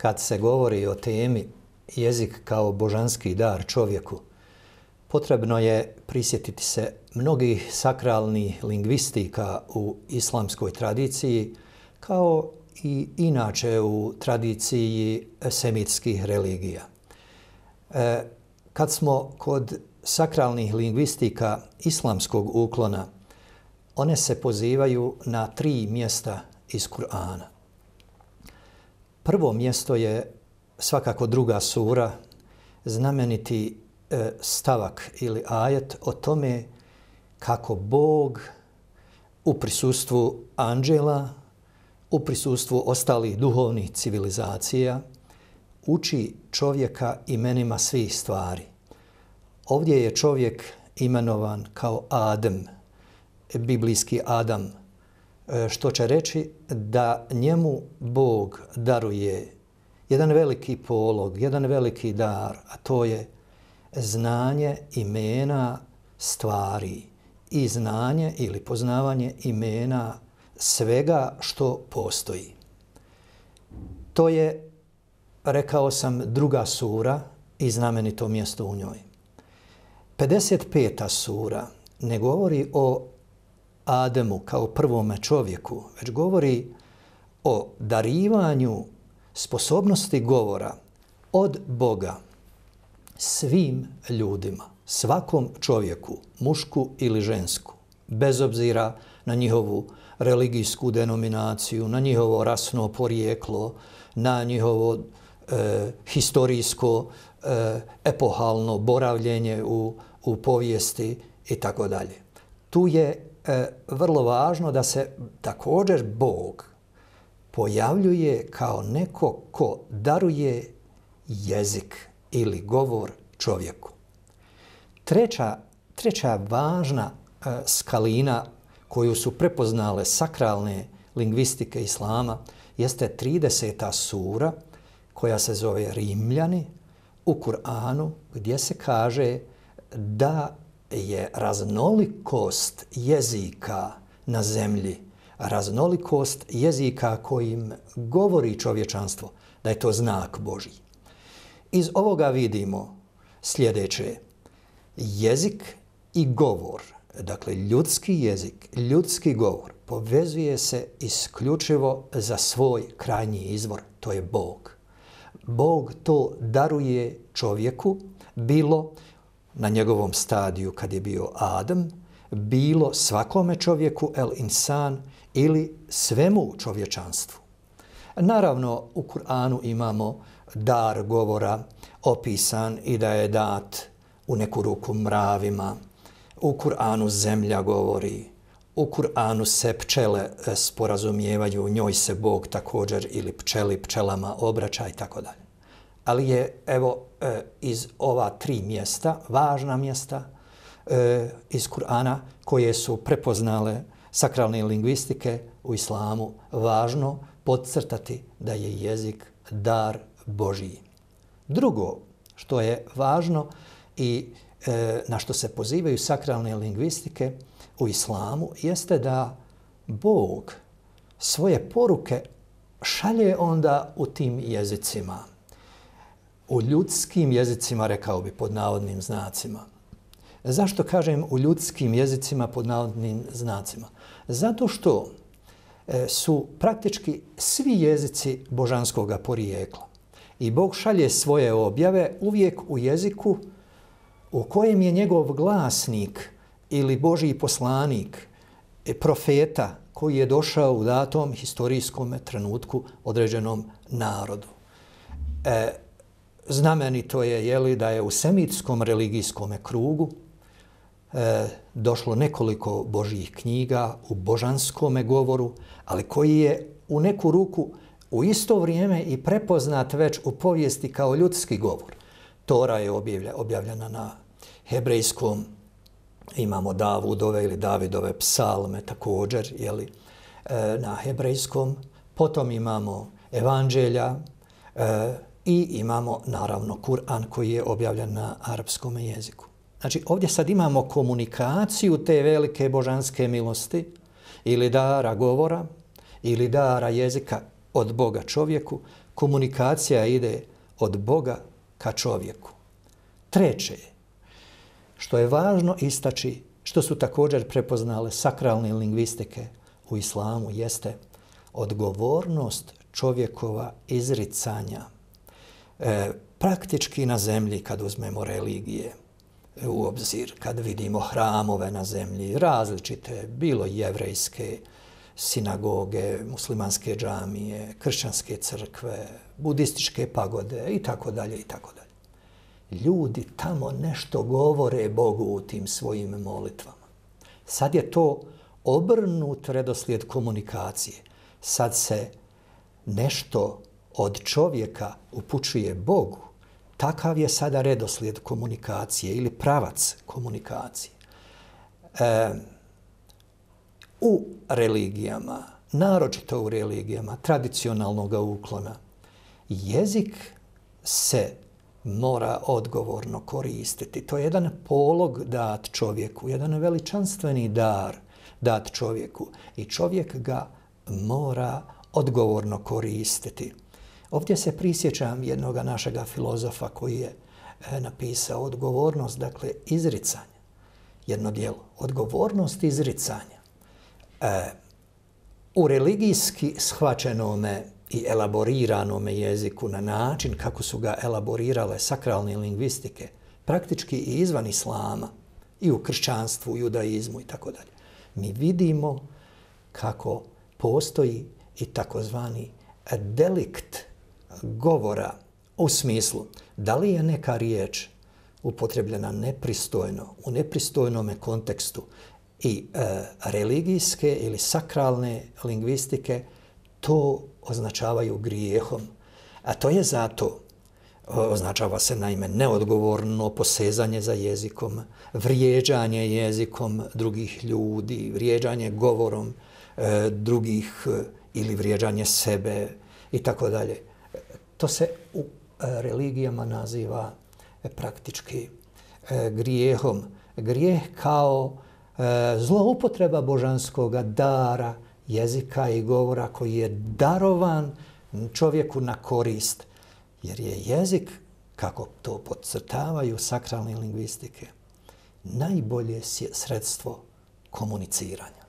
kad se govori o temi jezik kao božanski dar čovjeku, potrebno je prisjetiti se mnogih sakralni lingvistika u islamskoj tradiciji, kao i inače u tradiciji semitskih religija. E, kad smo kod sakralnih lingvistika islamskog uklona, one se pozivaju na tri mjesta iz Kur'ana. Prvo mjesto je svakako druga sura, znameniti e, stavak ili ajet o tome kako Bog u prisustvu anđela, u prisustvu ostalih duhovnih civilizacija, uči čovjeka imenima svih stvari. Ovdje je čovjek imenovan kao Adam, biblijski Adam – E, što će reći da njemu Bog daruje jedan veliki polog, jedan veliki dar, a to je znanje imena stvari i znanje ili poznavanje imena svega što postoji. To je, rekao sam, druga sura i znamenito mjesto u njoj. 55. sura ne govori o Ademu kao prvome čovjeku, već govori o darivanju sposobnosti govora od Boga svim ljudima, svakom čovjeku, mušku ili žensku, bez obzira na njihovu religijsku denominaciju, na njihovo rasno porijeklo, na njihovo e, historijsko e, epohalno boravljenje u, u povijesti i tako dalje. Tu je e, vrlo važno da se također Bog pojavljuje kao neko ko daruje jezik ili govor čovjeku. Treća, treća važna e, skalina koju su prepoznale sakralne lingvistike islama jeste 30. sura koja se zove Rimljani u Kur'anu gdje se kaže da je raznolikost jezika na zemlji, raznolikost jezika kojim govori čovječanstvo, da je to znak Boži. Iz ovoga vidimo sljedeće. Jezik i govor, dakle ljudski jezik, ljudski govor, povezuje se isključivo za svoj krajnji izvor, to je Bog. Bog to daruje čovjeku, bilo na njegovom stadiju kad je bio Adam, bilo svakome čovjeku el insan ili svemu čovječanstvu. Naravno, u Kur'anu imamo dar govora opisan i da je dat u neku ruku mravima. U Kur'anu zemlja govori, u Kur'anu se pčele e, sporazumijevaju, njoj se Bog također ili pčeli pčelama obraća i tako dalje ali je evo e, iz ova tri mjesta, važna mjesta e, iz Kur'ana koje su prepoznale sakralne lingvistike u islamu važno podcrtati da je jezik dar Božiji. Drugo što je važno i e, na što se pozivaju sakralne lingvistike u islamu jeste da Bog svoje poruke šalje onda u tim jezicima u ljudskim jezicima, rekao bi, pod navodnim znacima. Zašto kažem u ljudskim jezicima pod navodnim znacima? Zato što e, su praktički svi jezici božanskog porijekla. I Bog šalje svoje objave uvijek u jeziku u kojem je njegov glasnik ili Boži poslanik, e, profeta koji je došao u datom historijskom trenutku određenom narodu. E, Znamenito je jeli, da je u semitskom religijskom krugu e, došlo nekoliko božjih knjiga u božanskom govoru, ali koji je u neku ruku u isto vrijeme i prepoznat već u povijesti kao ljudski govor. Tora je objavlja, objavljena na hebrejskom, imamo Davudove ili Davidove psalme također jeli, e, na hebrejskom, potom imamo evanđelja, e, i imamo naravno Kur'an koji je objavljen na arapskom jeziku. Znači ovdje sad imamo komunikaciju te velike božanske milosti ili dara govora ili dara jezika od Boga čovjeku. Komunikacija ide od Boga ka čovjeku. Treće je, što je važno istači, što su također prepoznale sakralne lingvistike u islamu, jeste odgovornost čovjekova izricanja. E, praktički na zemlji kad uzmemo religije u obzir, kad vidimo hramove na zemlji, različite, bilo jevrejske sinagoge, muslimanske džamije, kršćanske crkve, budističke pagode i tako dalje i tako dalje. Ljudi tamo nešto govore Bogu u tim svojim molitvama. Sad je to obrnut redoslijed komunikacije. Sad se nešto od čovjeka upućuje Bogu, takav je sada redoslijed komunikacije ili pravac komunikacije. E, u religijama, naročito u religijama tradicionalnog uklona, jezik se mora odgovorno koristiti. To je jedan polog dat čovjeku, jedan veličanstveni dar dat čovjeku i čovjek ga mora odgovorno koristiti. Ovdje se prisjećam jednog našeg filozofa koji je e, napisao odgovornost, dakle, izricanje. Jedno dijelo, odgovornost izricanja. E, u religijski shvaćenome i elaboriranome jeziku na način kako su ga elaborirale sakralne lingvistike, praktički i izvan islama, i u kršćanstvu, judaizmu i tako dalje, mi vidimo kako postoji i takozvani delikt govora u smislu da li je neka riječ upotrebljena nepristojno, u nepristojnom kontekstu i e, religijske ili sakralne lingvistike, to označavaju grijehom. A to je zato, označava se naime neodgovorno posezanje za jezikom, vrijeđanje jezikom drugih ljudi, vrijeđanje govorom e, drugih e, ili vrijeđanje sebe i tako dalje. To se u e, religijama naziva e, praktički e, grijehom. Grijeh kao zloupotreba božanskog dara jezika i govora koji je darovan čovjeku na korist. Jer je jezik, kako to podcrtavaju sakralne lingvistike, najbolje sredstvo komuniciranja.